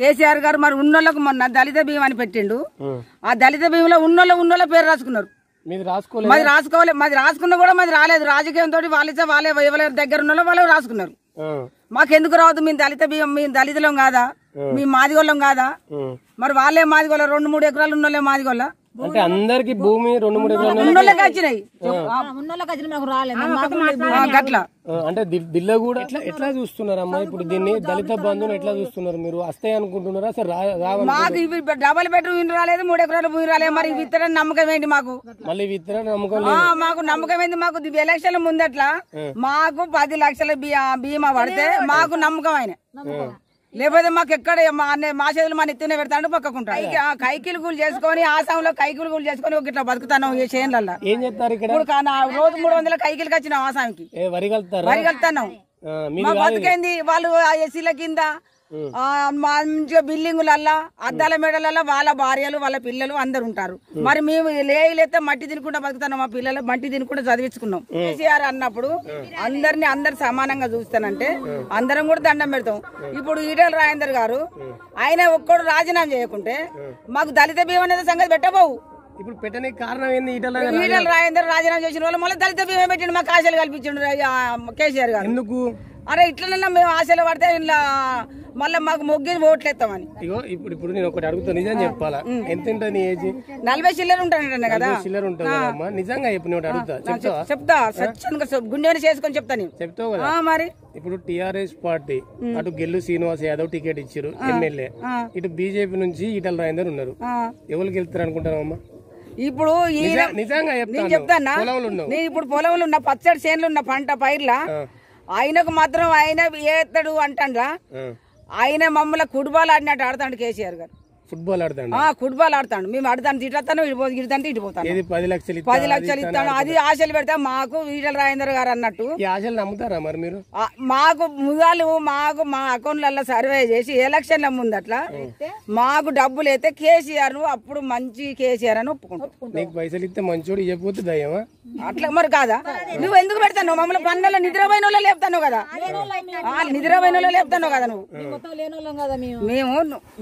కేసీఆర్ గారు మరి ఉన్నోళ్ళకు మొన్న దళిత భీమా అని పెట్టిండు ఆ దళిత భీమలో ఉన్నోళ్ళ ఉన్నోళ్ళ పేరు రాసుకున్నారు మాది రాసుకోవాలి మాది రాసుకున్నా కూడా మాది రాలేదు రాజకీయం తోటి వాళ్ళిచ్చే వాళ్ళే ఎవరి దగ్గర ఉన్న వాళ్ళు రాసుకున్నారు మాకెందుకు రావద్దు మేము దళిత బియ్యం మేము దళితులం కాదా మేము మాదిగోళ్ళం కాదా మరి వాళ్ళే మాదిగోళ్ళ రెండు మూడు ఎకరాలు ఉన్నోళ్ళే మాదిగోళ్ళ అంటే అందరికి భూమి రెండు మూడు అంటే దిల్ల కూడా ఎట్లా ఎట్లా చూస్తున్నారమ్మా ఇప్పుడు దీన్ని దళిత బంధువులు ఎట్లా చూస్తున్నారు మీరు వస్తాయి అనుకుంటున్నారా అసలు మాకు డబల్ బెడ్రూమ్ రాలేదు మూడు ఎకరాలు భూమి రాలేదు మరి ఇవి నమ్మకం ఏంటి మాకు మళ్ళీ ఇవి నమ్మకం మాకు నమ్మకం ఏంది మాకు ఎలక్షన్ ముందట్లా మాకు పది లక్షల బీమా పడితే మాకు నమ్మకం ఆయన లేకపోతే మాకు ఎక్కడ మా చేతులు మా నెత్తిన పెడతాడు పక్కకుంటాడు కైకిలు కూలి చేసుకొని ఆసాంలో కైకిలు కూలి చేసుకొని ఇట్లా బతుకుతాను ఏ చేనులలో ఏం చెప్తారు ఇక్కడ రోజు మూడు వందల కైకిలకి వచ్చినాం ఆసాంకి వరి కలుతాను మా బతికైంది వాళ్ళు ఆ ఎస్సీల కింద మంచిగా బిల్డింగులల్లా అద్దాల మేడలల్లా వాళ్ళ భార్యలు వాళ్ళ పిల్లలు అందరు ఉంటారు మరి మేము లేయలేతే మట్టి తినకుండా బతుకుతాం మా పిల్లలు మట్టి తినకుండా చదివించుకున్నాం కేసీఆర్ అన్నప్పుడు అందరిని అందరు సమానంగా చూస్తానంటే అందరం కూడా దండం పెడతాం ఇప్పుడు ఈటల రాజేందర్ గారు ఆయన ఒక్కడు రాజీనామా చేయకుంటే మాకు దళిత భీమం అనేది సంగతి పెట్టబోవు ఇప్పుడు పెట్టనే కారణం ఏంది ఈటల ఈటల రాజేందర్ రాజీనామా చేసిన వాళ్ళు మళ్ళీ దళిత భీమా పెట్టిన మాకు ఆశలు కల్పించండు కేసీఆర్ గారు ఎందుకు అరే ఇట్లనన్నా మేము ఆశలు పడితే ఇలా మళ్ళీ మాకు మొగ్గి ఓట్లేస్తామని ఇగో ఇప్పుడు ఇప్పుడు నేను ఒకటి అడుగుతా నిజం చెప్పాలా ఎంత ఉంటుంది ఏజ్ నలభై చిల్లర ఉంటాను కదా చిల్లర ఉంటుంది నిజంగా చెప్పు నేను అడుగుతా చెప్తా సత్యంగా గుండెని చేసుకొని చెప్తాను చెప్తావు కదా మరి ఇప్పుడు టిఆర్ఎస్ పార్టీ అటు గెల్లు శ్రీనివాస్ యాదవ్ టికెట్ ఇచ్చారు ఎమ్మెల్యే ఇటు బీజేపీ నుంచి ఈటల రాజేందర్ ఉన్నారు ఎవరికి వెళ్తారు అమ్మా ఇప్పుడు ఈ నిజంగా నేను చెప్తాను పొలంలో ఇప్పుడు పొలంలో ఉన్న పచ్చడి చేనులు ఉన్న పంట పైర్లా ఆయనకు మాత్రం ఆయన ఏతడు అంటాండ్రా ఆయన మమ్మల్ని కుడుబాలు ఆడినట్టు ఆడతాడు కేసీఆర్ గారు ఫుట్బాల్ ఆడతాడు ఫుట్బాల్ ఆడతాను మేము ఆడతాను తిట్టాను ఇడిపోతాను ఇడిపోతాను పది లక్షలు పది లక్షలు ఇస్తాను అది ఆశలు పెడతా మాకు ఈటల రాజేందర్ గారు అన్నట్టు ఆశలు నమ్ముతారా మరి మీరు మాకు ముదాలు మాకు మా అకౌంట్లలో సర్వే చేసి ఎలక్షన్ నమ్ముంది అట్లా మాకు డబ్బులు అయితే కేసీఆర్ ను అప్పుడు మంచి కేసీఆర్ అని ఒప్పుకుంటాను పైసలు ఇస్తే మంచోడు ఇవ్వకపోతే దయమా అట్లా మరి కాదా నువ్వు ఎందుకు పెడతాను మమ్మల్ని పన్నుల నిద్రపోయిన వాళ్ళు లేపుతాను కదా నిద్రపోయిన వాళ్ళు లేపుతాను కదా నువ్వు మేము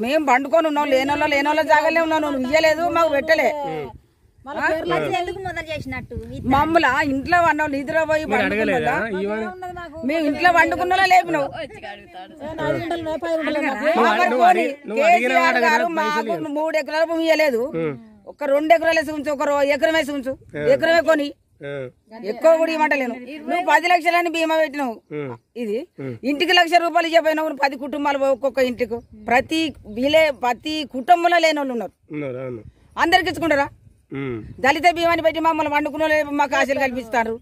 మేము పండుకొని ఉన్నాం లేనోళ్ళ లేనోళ్ళ జాగాలే ఉన్నావు నువ్వు ఇయ్యలేదు మాకు పెట్టలే మమ్మల ఇంట్లో వండవు నిద్ర పోయి మేము ఇంట్లో వండుకున్నా లేపినావు నువ్వు మాకు మూడు ఎకరాల భూమి ఇయ్యలేదు ఒక రెండు ఎకరాలు వేసి ఉంచు ఒక ఎకరం వేసి ఉంచు ఎకరమే కొని ఎక్కువ కూడా ఇవ్వటలేను నువ్వు పది లక్షలని బీమా పెట్టినావు ఇది ఇంటికి లక్ష రూపాయలు చెప్పినావు పది కుటుంబాలు ఒక్కొక్క ఇంటికి ప్రతి విలే ప్రతి కుటుంబంలో లేని వాళ్ళు ఉన్నారు అందరికి ఇచ్చుకుంటారా దళిత బీమాని పెట్టి మమ్మల్ని వండుకునే మాకు ఆశలు కల్పిస్తారు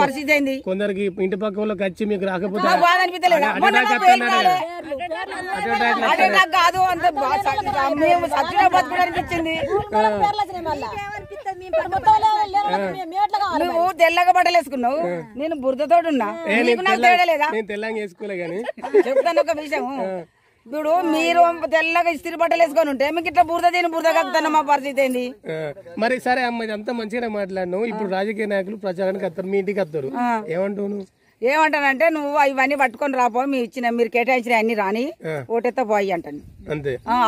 పరిస్థితి అయింది కొందరికి ఇంటి పక్క వాళ్ళకి వచ్చి మీకు రాకపోతే బాధ అనిపించలేదు కాదు అంత మేము సత్యం బతుకుడు అనిపించింది నువ్వు తెల్లగా బట్టలు వేసుకున్నావు నేను బురదతోడు వేసుకోలే చెప్తాను ఒక విషయం ఇప్పుడు మీరు తెల్లగా ఇస్త్రీ బట్టలు వేసుకొని ఉంటే మీకు ఇట్లా బురద దీని బురద కక్కుతాను మా పరిస్థితి ఏంది మరి సరే అమ్మ అంత మంచిగానే మాట్లాడినావు ఇప్పుడు రాజకీయ నాయకులు ప్రచారానికి వస్తారు మీ ఇంటికి వస్తారు ఏమంటావు ఏమంటానంటే నువ్వు ఇవన్నీ పట్టుకొని రాపో మీ ఇచ్చిన మీరు కేటాయించిన అన్ని రాని ఓటెత్త పోయి అంటాను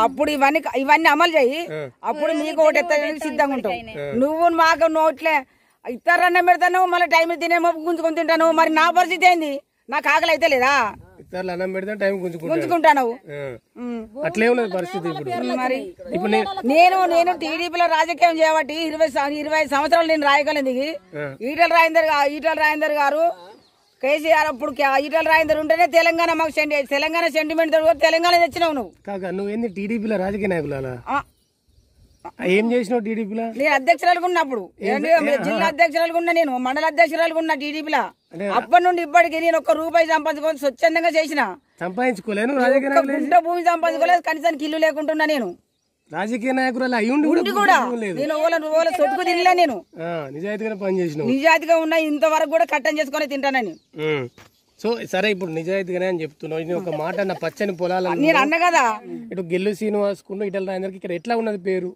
అప్పుడు ఇవన్నీ ఇవన్నీ అమలు చేయి అప్పుడు నీకు ఓటెత్త సిద్ధంగా ఉంటావు నువ్వు మాకు నోట్లే ఇతరన్న పెడతాను మళ్ళీ టైం తినేమో గుంజుకొని తింటాను మరి నా పరిస్థితి ఏంది నాకు ఆకలి అయితే లేదా గుంజుకుంటాను మరి ఇప్పుడు నేను నేను టీడీపీలో రాజకీయం చేయబట్టి ఇరవై ఇరవై సంవత్సరాలు నేను రాయగలను దిగి ఈటలు రాయందర్ ఈటలు రాయందర్ గారు కేసీఆర్ అప్పుడు ఈటల రాయందరు ఉంటేనే తెలంగాణ మాకు తెలంగాణ సెంటిమెంట్ తెలంగాణ తెచ్చినావు నువ్వు కాక నువ్వు ఏంది టీడీపీలో రాజకీయ నాయకుల ఏం చేసినావు టీడీపీలో నేను అధ్యక్షురాలుగా ఉన్నప్పుడు జిల్లా అధ్యక్షురాలుగా ఉన్నా నేను మండల అధ్యక్షురాలు ఉన్నా టీడీపీలో అప్పటి నుండి ఇప్పటికి నేను ఒక్క రూపాయి సంపాదించుకోవాలి స్వచ్ఛందంగా చేసిన సంపాదించుకోలేను భూమి సంపాదించుకోలేదు కనీసం ఇల్లు లేకుంటున్నా నేను రాజకీయ నాయకురాలు అయి ఉండి కూడా నేను నిజాయితీగా పని చేసిన నిజాయితీగా ఉన్నా ఇంతవరకు కూడా కట్టం చేసుకొని తింటానని సో సరే ఇప్పుడు నిజాయితీగానే అని చెప్తున్నావు ఇది ఒక మాట నా పచ్చని పొలాలు నేను అన్న కదా ఇటు గెల్లు శ్రీనివాస్ కుండు ఇటల రాయందరికి ఇక్కడ ఎట్లా ఉన్నది పేరు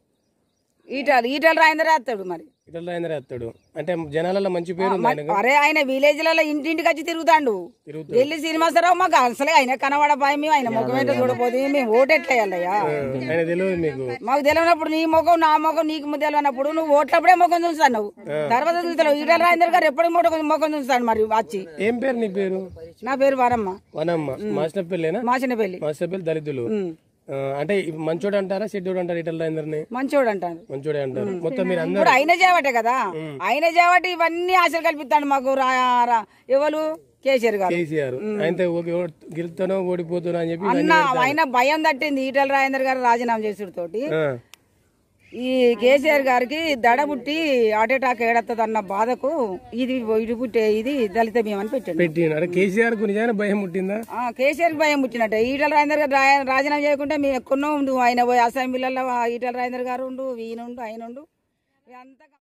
ఈటలు ఈటల రాజేందర్ రాస్తాడు మరి ఇట్లా అంటే జనాలలో మంచి పేరు అరే ఆయన విలేజ్లలో ఇంటింటికి వచ్చి తిరుగుతాండు తిరుగుతాడు. వెళ్ళి శ్రీనివాసరావు మాకు అసలు ఆయన కనబడపాయి మేము ఆయన ముఖం ఏంటో చూడపోతే మేము తెలియదు మీకు మాకు తెలియనప్పుడు నీ ముఖం నా ముఖం నీకు తెలియనప్పుడు నువ్వు ఓట్లప్పుడే ముఖం చూస్తాను నువ్వు తర్వాత చూస్తావు ఈడల రాజేంద్ర గారు ముఖం చూస్తాను మరి వచ్చి ఏం పేరు నీ పేరు నా పేరు వారమ్మ వనమ్మ మాస్టర్ పెళ్ళేనా మాసిన పెళ్లి దళితులు అంటే మంచోడు అంటారా షెడ్యూడ్ అంటారు ఇటల్ అందరినీ మంచోడు అంటారు మంచోడే అంటారు మొత్తం మీరు అందరు ఆయన చేవటే కదా ఆయన చేవటి ఇవన్నీ ఆశలు కల్పిస్తాడు మాకు ఎవరు కేసీఆర్ గారు కేసీఆర్ ఆయనతో గెలుతానో ఓడిపోతున్నా అని చెప్పి అన్న ఆయన భయం తట్టింది ఈటల రాజేందర్ గారు రాజీనామా చేసుడు తోటి ఈ కేసీఆర్ గారికి దడ పుట్టి అటాక్ ఏడత్తది అన్న బాధకు ఇది ఇటు పుట్టే ఇది దళిత అని పెట్టాడు కేసీఆర్ నిజమైన భయం పుట్టిందా కేసీఆర్ భయం పుట్టినట్టే ఈటల రాజేందర్ గారు రాజీనామా చేయకుండా మేము ఎక్కడో ఉండు ఆయన పోయి అసెంబ్లీలలో ఈటల రాజేందర్ గారు ఉండు ఈయనుండు ఆయన ఉండు